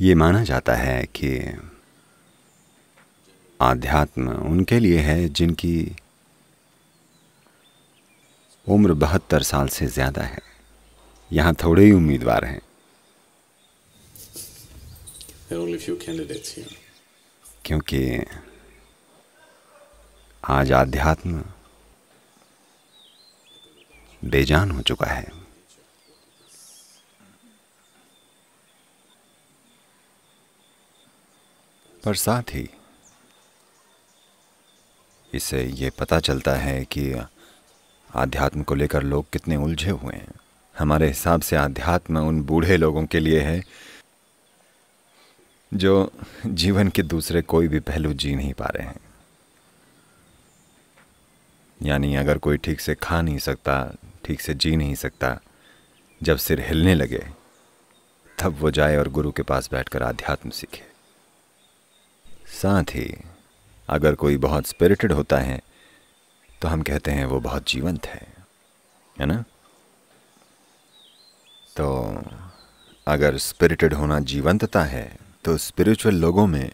ये माना जाता है कि आध्यात्म उनके लिए है जिनकी उम्र बहत्तर साल से ज़्यादा है यहाँ थोड़े ही उम्मीदवार हैं क्योंकि आज आध्यात्म बेजान हो चुका है पर साथ ही इसे ये पता चलता है कि आध्यात्म को लेकर लोग कितने उलझे हुए हैं हमारे हिसाब से आध्यात्म उन बूढ़े लोगों के लिए है जो जीवन के दूसरे कोई भी पहलू जी नहीं पा रहे हैं यानी अगर कोई ठीक से खा नहीं सकता ठीक से जी नहीं सकता जब सिर हिलने लगे तब वो जाए और गुरु के पास बैठकर आध्यात्म सीखे साथ ही अगर कोई बहुत स्पिरिटेड होता है तो हम कहते हैं वो बहुत जीवंत है है ना तो अगर स्पिरिटेड होना जीवंतता है तो स्पिरिचुअल लोगों में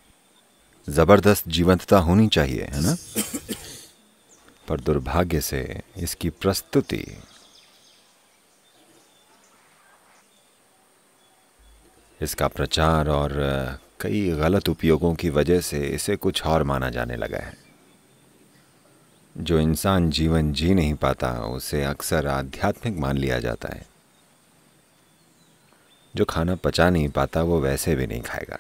ज़बरदस्त जीवंतता होनी चाहिए है ना पर दुर्भाग्य से इसकी प्रस्तुति इसका प्रचार और कई गलत उपयोगों की वजह से इसे कुछ और माना जाने लगा है जो इंसान जीवन जी नहीं पाता उसे अक्सर आध्यात्मिक मान लिया जाता है जो खाना पचा नहीं पाता वो वैसे भी नहीं खाएगा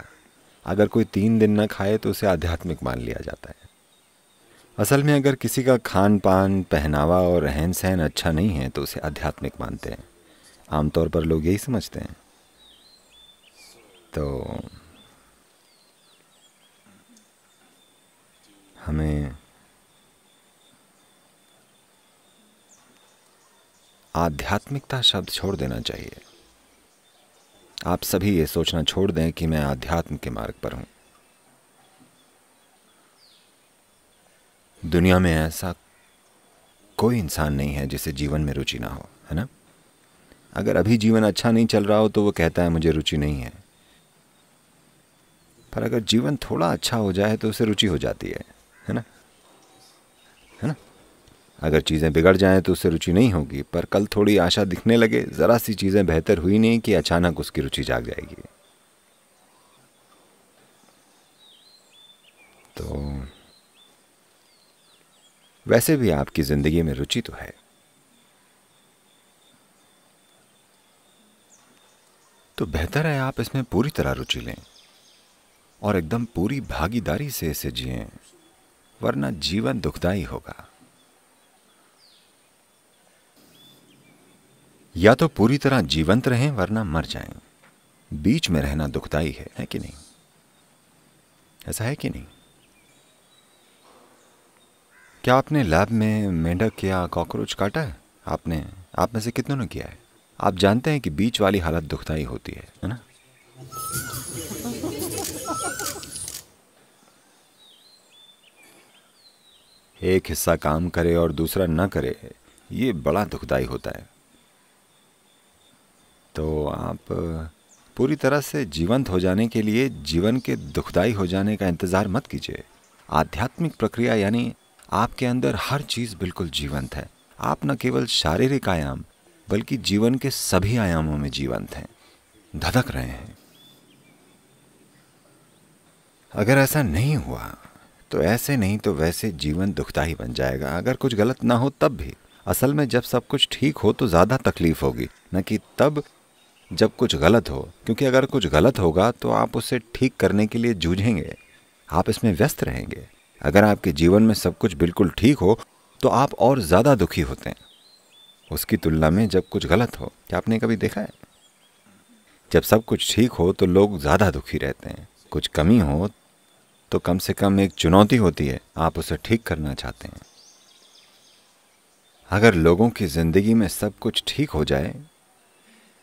अगर कोई तीन दिन ना खाए तो उसे आध्यात्मिक मान लिया जाता है असल में अगर किसी का खान पान पहनावा और रहन सहन अच्छा नहीं है तो उसे आध्यात्मिक मानते हैं आमतौर पर लोग यही समझते हैं तो हमें आध्यात्मिकता शब्द छोड़ देना चाहिए आप सभी ये सोचना छोड़ दें कि मैं आध्यात्म के मार्ग पर हूं दुनिया में ऐसा कोई इंसान नहीं है जिसे जीवन में रुचि ना हो है ना अगर अभी जीवन अच्छा नहीं चल रहा हो तो वो कहता है मुझे रुचि नहीं है पर अगर जीवन थोड़ा अच्छा हो जाए तो उसे रुचि हो जाती है है ना है ना अगर चीज़ें बिगड़ जाएं तो उससे रुचि नहीं होगी पर कल थोड़ी आशा दिखने लगे ज़रा सी चीज़ें बेहतर हुई नहीं कि अचानक उसकी रुचि जाग जाएगी तो वैसे भी आपकी ज़िंदगी में रुचि तो है तो बेहतर है आप इसमें पूरी तरह रुचि लें और एकदम पूरी भागीदारी से इसे जिएं वरना जीवन दुखदाई होगा या तो पूरी तरह जीवंत रहें वरना मर जाएं। बीच में रहना दुखदाई है है कि नहीं ऐसा है कि नहीं क्या आपने लैब में मेंढक या कॉकरोच काटा है आपने आप में से कितनों ने किया है आप जानते हैं कि बीच वाली हालत दुखदाई होती है है ना एक हिस्सा काम करे और दूसरा न करे ये बड़ा दुखदाई होता है तो आप पूरी तरह से जीवंत हो जाने के लिए जीवन के दुखदाई हो जाने का इंतज़ार मत कीजिए आध्यात्मिक प्रक्रिया यानी आपके अंदर हर चीज़ बिल्कुल जीवंत है आप न केवल शारीरिक आयाम बल्कि जीवन के सभी आयामों में जीवंत हैं धधक रहे हैं अगर ऐसा नहीं हुआ तो ऐसे नहीं तो वैसे जीवन दुखता ही बन जाएगा अगर कुछ गलत ना हो तब भी असल में जब सब कुछ ठीक हो तो ज़्यादा तकलीफ होगी न कि तब जब कुछ गलत हो क्योंकि अगर कुछ गलत होगा तो आप उसे ठीक करने के लिए जूझेंगे आप इसमें व्यस्त रहेंगे अगर आपके जीवन में सब कुछ बिल्कुल ठीक हो तो आप और ज़्यादा दुखी होते हैं उसकी तुलना में जब कुछ गलत हो क्या आपने कभी देखा है जब सब कुछ ठीक हो तो लोग ज़्यादा दुखी रहते हैं कुछ कमी हो तो कम से कम एक चुनौती होती है आप उसे ठीक करना चाहते हैं अगर लोगों की ज़िंदगी में सब कुछ ठीक हो जाए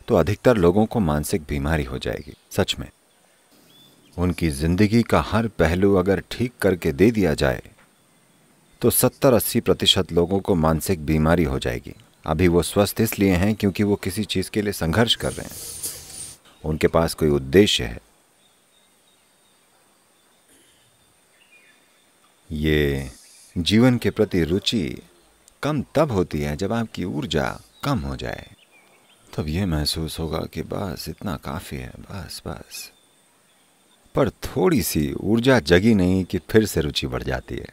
तो अधिकतर लोगों को मानसिक बीमारी हो जाएगी सच में उनकी ज़िंदगी का हर पहलू अगर ठीक करके दे दिया जाए तो सत्तर अस्सी प्रतिशत लोगों को मानसिक बीमारी हो जाएगी अभी वो स्वस्थ इसलिए हैं क्योंकि वो किसी चीज़ के लिए संघर्ष कर रहे हैं उनके पास कोई उद्देश्य है ये जीवन के प्रति रुचि कम तब होती है जब आपकी ऊर्जा कम हो जाए तब यह महसूस होगा कि बस इतना काफ़ी है बस बस पर थोड़ी सी ऊर्जा जगी नहीं कि फिर से रुचि बढ़ जाती है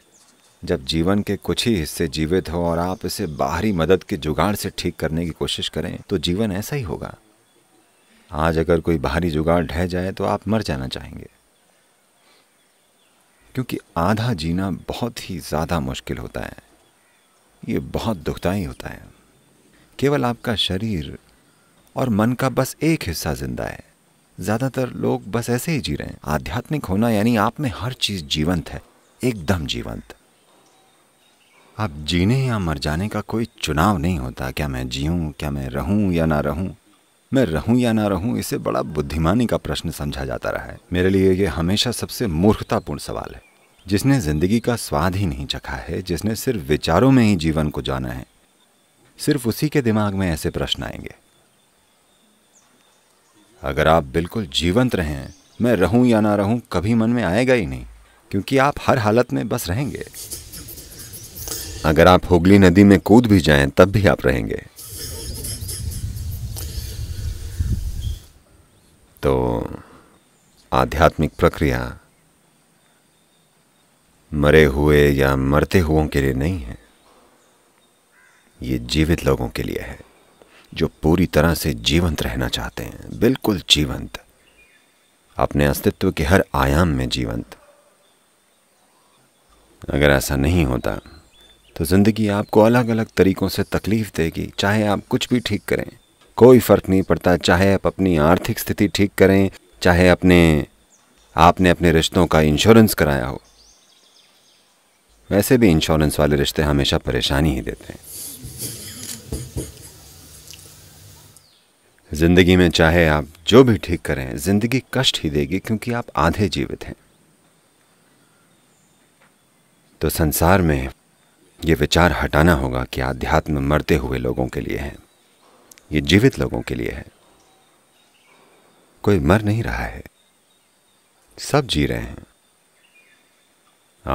जब जीवन के कुछ ही हिस्से जीवित हो और आप इसे बाहरी मदद के जुगाड़ से ठीक करने की कोशिश करें तो जीवन ऐसा ही होगा आज अगर कोई बाहरी जुगाड़ ढह जाए तो आप मर जाना चाहेंगे क्योंकि आधा जीना बहुत ही ज़्यादा मुश्किल होता है ये बहुत दुखदायी होता है केवल आपका शरीर और मन का बस एक हिस्सा जिंदा है ज़्यादातर लोग बस ऐसे ही जी रहे हैं आध्यात्मिक होना यानी आप में हर चीज़ जीवंत है एकदम जीवंत आप जीने या मर जाने का कोई चुनाव नहीं होता क्या मैं जीऊँ क्या मैं रहूँ या ना रहूँ मैं रहूं या ना रहूं इसे बड़ा बुद्धिमानी का प्रश्न समझा जाता रहा है मेरे लिए ये हमेशा सबसे मूर्खतापूर्ण सवाल है जिसने जिंदगी का स्वाद ही नहीं चखा है जिसने सिर्फ विचारों में ही जीवन को जाना है सिर्फ उसी के दिमाग में ऐसे प्रश्न आएंगे अगर आप बिल्कुल जीवंत रहें मैं रहूं या ना रहूं कभी मन में आएगा ही नहीं क्योंकि आप हर हालत में बस रहेंगे अगर आप हुगली नदी में कूद भी जाएं तब भी आप रहेंगे तो आध्यात्मिक प्रक्रिया मरे हुए या मरते हुओं के लिए नहीं है ये जीवित लोगों के लिए है जो पूरी तरह से जीवंत रहना चाहते हैं बिल्कुल जीवंत अपने अस्तित्व के हर आयाम में जीवंत अगर ऐसा नहीं होता तो ज़िंदगी आपको अलग अलग तरीक़ों से तकलीफ़ देगी चाहे आप कुछ भी ठीक करें कोई फ़र्क नहीं पड़ता चाहे आप अपनी आर्थिक स्थिति ठीक करें चाहे अपने आपने अपने रिश्तों का इंश्योरेंस कराया हो वैसे भी इंश्योरेंस वाले रिश्ते हमेशा परेशानी ही देते हैं ज़िंदगी में चाहे आप जो भी ठीक करें ज़िंदगी कष्ट ही देगी क्योंकि आप आधे जीवित हैं तो संसार में ये विचार हटाना होगा कि आध्यात्म मरते हुए लोगों के लिए है ये जीवित लोगों के लिए है कोई मर नहीं रहा है सब जी रहे हैं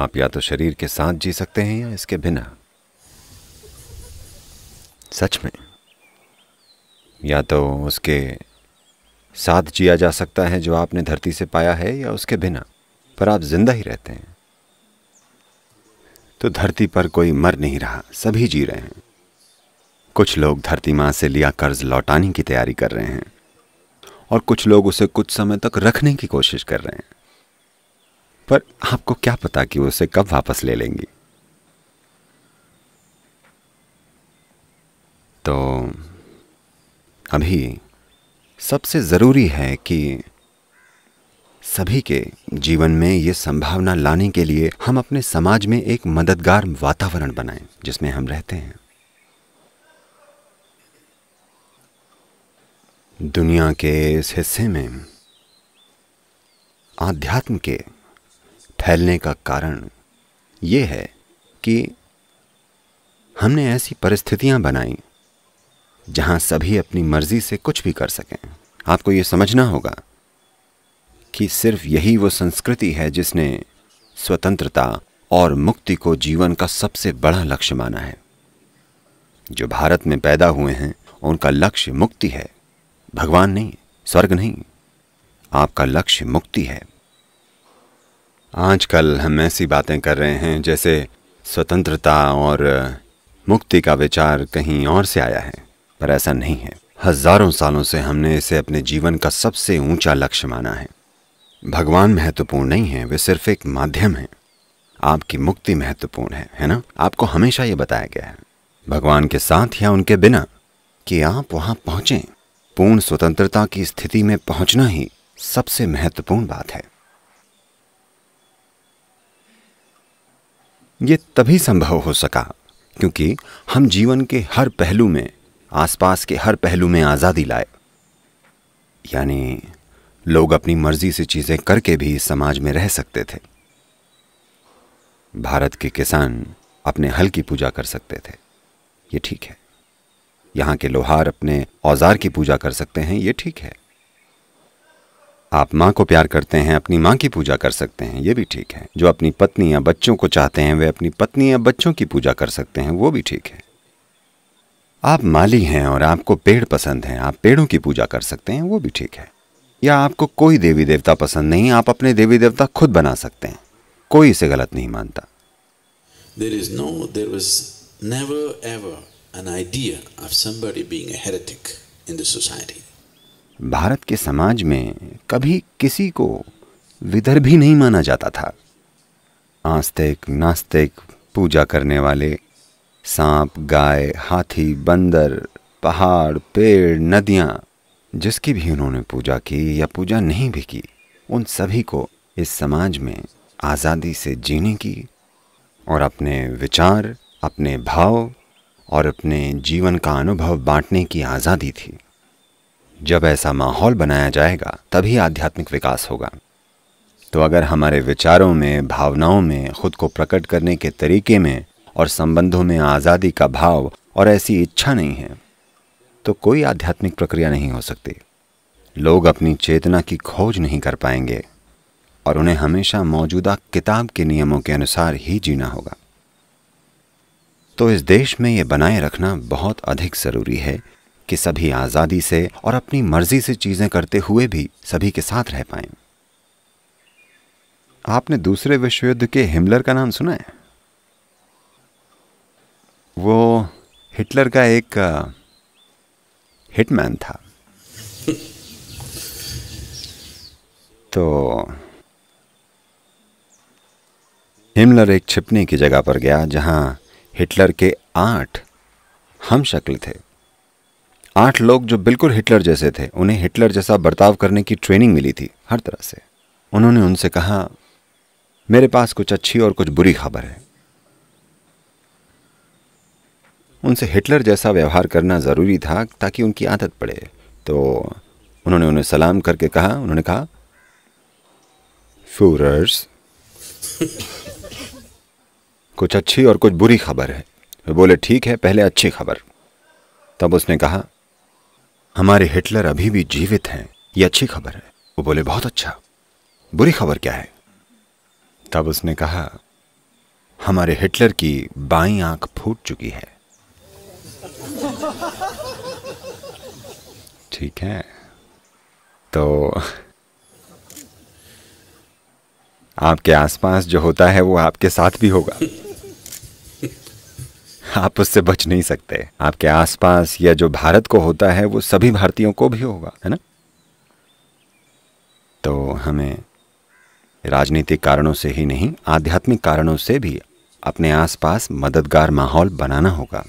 आप या तो शरीर के साथ जी सकते हैं या इसके बिना सच में या तो उसके साथ जिया जा सकता है जो आपने धरती से पाया है या उसके बिना पर आप जिंदा ही रहते हैं तो धरती पर कोई मर नहीं रहा सभी जी रहे हैं कुछ लोग धरती माँ से लिया कर्ज लौटाने की तैयारी कर रहे हैं और कुछ लोग उसे कुछ समय तक रखने की कोशिश कर रहे हैं पर आपको क्या पता कि उसे कब वापस ले लेंगी तो अभी सबसे ज़रूरी है कि सभी के जीवन में ये संभावना लाने के लिए हम अपने समाज में एक मददगार वातावरण बनाएं जिसमें हम रहते हैं दुनिया के इस हिस्से में आध्यात्म के फैलने का कारण ये है कि हमने ऐसी परिस्थितियां बनाई जहां सभी अपनी मर्जी से कुछ भी कर सकें आपको ये समझना होगा कि सिर्फ यही वो संस्कृति है जिसने स्वतंत्रता और मुक्ति को जीवन का सबसे बड़ा लक्ष्य माना है जो भारत में पैदा हुए हैं उनका लक्ष्य मुक्ति है भगवान नहीं स्वर्ग नहीं आपका लक्ष्य मुक्ति है आजकल हम ऐसी बातें कर रहे हैं जैसे स्वतंत्रता और मुक्ति का विचार कहीं और से आया है पर ऐसा नहीं है हजारों सालों से हमने इसे अपने जीवन का सबसे ऊंचा लक्ष्य माना है भगवान महत्वपूर्ण नहीं है वे सिर्फ एक माध्यम है आपकी मुक्ति महत्वपूर्ण है है ना आपको हमेशा ये बताया गया है भगवान के साथ या उनके बिना कि आप वहां पहुंचें पूर्ण स्वतंत्रता की स्थिति में पहुंचना ही सबसे महत्वपूर्ण बात है ये तभी संभव हो सका क्योंकि हम जीवन के हर पहलू में आसपास के हर पहलू में आज़ादी लाए यानी लोग अपनी मर्जी से चीज़ें करके भी समाज में रह सकते थे भारत के किसान अपने हल की पूजा कर सकते थे ये ठीक है यहाँ के लोहार अपने औजार की पूजा कर सकते हैं ये ठीक है आप माँ को प्यार करते हैं अपनी माँ की पूजा कर सकते हैं ये भी ठीक है जो अपनी पत्नी या बच्चों को चाहते हैं वे अपनी पत्नी या बच्चों की पूजा कर सकते हैं वो भी ठीक है आप माली हैं और आपको पेड़ पसंद हैं आप पेड़ों की पूजा कर सकते हैं वो भी ठीक है या आपको कोई देवी देवता पसंद नहीं आप अपने देवी देवता खुद बना सकते हैं कोई इसे गलत नहीं मानता there is no there was never ever an idea of somebody being a heretic in the society. Bharat के समाज में कभी किसी को विदर्भी नहीं माना जाता था आस्तिक नास्तिक पूजा करने वाले सांप गाय हाथी बंदर पहाड़ पेड़ नदियाँ जिसकी भी उन्होंने पूजा की या पूजा नहीं भी की उन सभी को इस समाज में आज़ादी से जीने की और अपने विचार अपने भाव और अपने जीवन का अनुभव बांटने की आज़ादी थी जब ऐसा माहौल बनाया जाएगा तभी आध्यात्मिक विकास होगा तो अगर हमारे विचारों में भावनाओं में खुद को प्रकट करने के तरीके में और संबंधों में आज़ादी का भाव और ऐसी इच्छा नहीं है तो कोई आध्यात्मिक प्रक्रिया नहीं हो सकती लोग अपनी चेतना की खोज नहीं कर पाएंगे और उन्हें हमेशा मौजूदा किताब के नियमों के अनुसार ही जीना होगा तो इस देश में ये बनाए रखना बहुत अधिक ज़रूरी है कि सभी आज़ादी से और अपनी मर्जी से चीज़ें करते हुए भी सभी के साथ रह पाएं। आपने दूसरे विश्व युद्ध के हिमलर का नाम सुना है वो हिटलर का एक हिटमैन था तो हिमलर एक छिपने की जगह पर गया जहां हिटलर के आठ हम शक्ल थे आठ लोग जो बिल्कुल हिटलर जैसे थे उन्हें हिटलर जैसा बर्ताव करने की ट्रेनिंग मिली थी हर तरह से उन्होंने उनसे कहा मेरे पास कुछ अच्छी और कुछ बुरी खबर है उनसे हिटलर जैसा व्यवहार करना ज़रूरी था ताकि उनकी आदत पड़े तो उन्होंने उन्हें सलाम करके कहा उन्होंने कहा फ्यूरर्स कुछ अच्छी और कुछ बुरी खबर है वे बोले ठीक है पहले अच्छी खबर तब उसने कहा हमारे हिटलर अभी भी जीवित हैं ये अच्छी खबर है वो बोले बहुत अच्छा बुरी खबर क्या है तब उसने कहा हमारे हिटलर की बाई आंख फूट चुकी है ठीक है तो आपके आसपास जो होता है वो आपके साथ भी होगा आप उससे बच नहीं सकते आपके आसपास या जो भारत को होता है वो सभी भारतीयों को भी होगा है ना तो हमें राजनीतिक कारणों से ही नहीं आध्यात्मिक कारणों से भी अपने आसपास मददगार माहौल बनाना होगा